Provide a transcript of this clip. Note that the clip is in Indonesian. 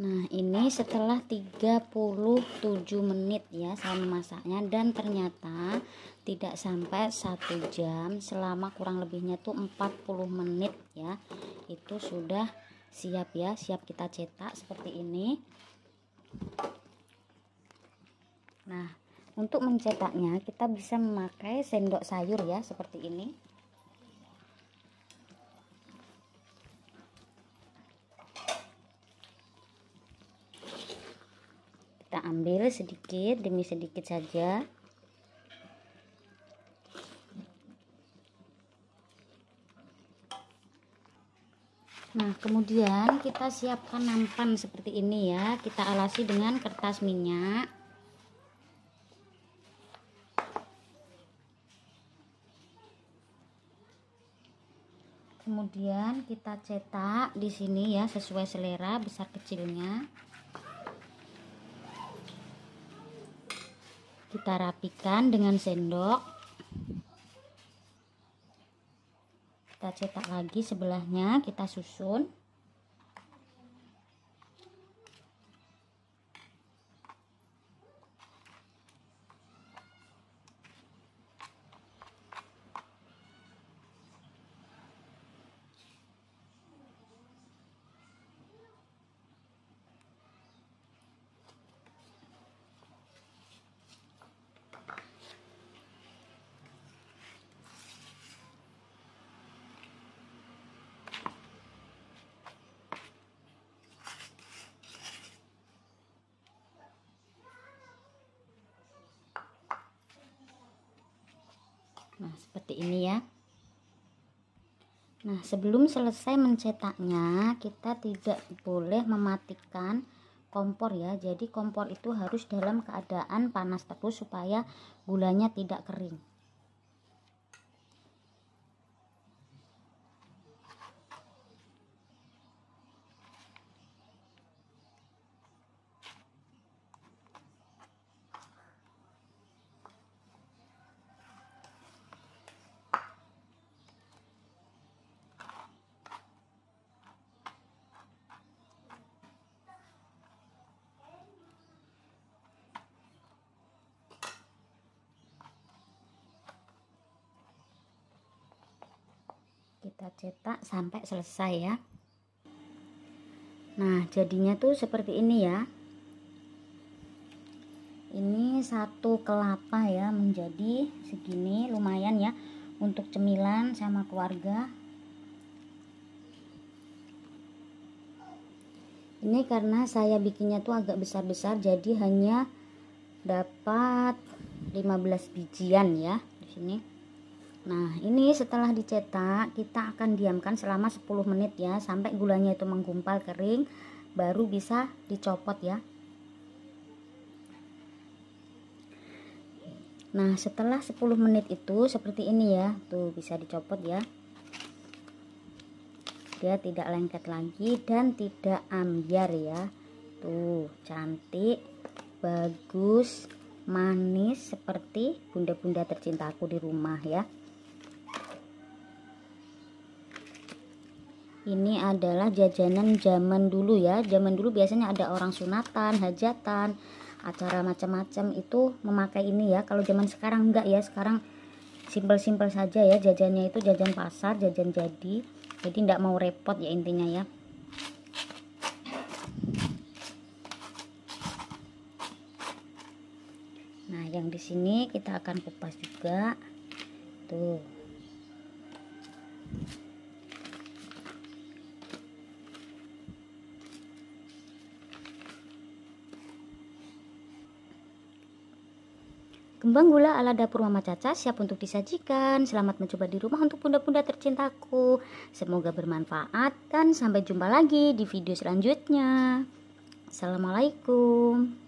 Nah ini setelah 37 menit ya saya memasaknya dan ternyata tidak sampai 1 jam selama kurang lebihnya tuh 40 menit ya itu sudah siap ya siap kita cetak seperti ini nah untuk mencetaknya kita bisa memakai sendok sayur ya seperti ini ambil sedikit demi sedikit saja Nah, kemudian kita siapkan nampan seperti ini ya. Kita alasi dengan kertas minyak. Kemudian kita cetak di sini ya sesuai selera besar kecilnya. kita rapikan dengan sendok kita cetak lagi sebelahnya kita susun seperti ini ya. Nah, sebelum selesai mencetaknya, kita tidak boleh mematikan kompor ya. Jadi kompor itu harus dalam keadaan panas terus supaya gulanya tidak kering. kita cetak sampai selesai ya nah jadinya tuh seperti ini ya ini satu kelapa ya menjadi segini lumayan ya untuk cemilan sama keluarga ini karena saya bikinnya tuh agak besar-besar jadi hanya dapat 15 bijian ya di sini Nah, ini setelah dicetak, kita akan diamkan selama 10 menit ya, sampai gulanya itu menggumpal kering, baru bisa dicopot ya. Nah, setelah 10 menit itu seperti ini ya. Tuh, bisa dicopot ya. Dia tidak lengket lagi dan tidak ambiar ya. Tuh, cantik, bagus, manis seperti bunda-bunda tercintaku di rumah ya. ini adalah jajanan zaman dulu ya zaman dulu biasanya ada orang sunatan hajatan acara macam-macam itu memakai ini ya kalau zaman sekarang enggak ya sekarang simpel-simpel saja ya jajannya itu jajan pasar jajan jadi jadi enggak mau repot ya intinya ya nah yang di sini kita akan kupas juga tuh Kembang gula ala dapur Mama Caca siap untuk disajikan. Selamat mencoba di rumah untuk bunda-bunda tercintaku. Semoga bermanfaat dan sampai jumpa lagi di video selanjutnya. Assalamualaikum.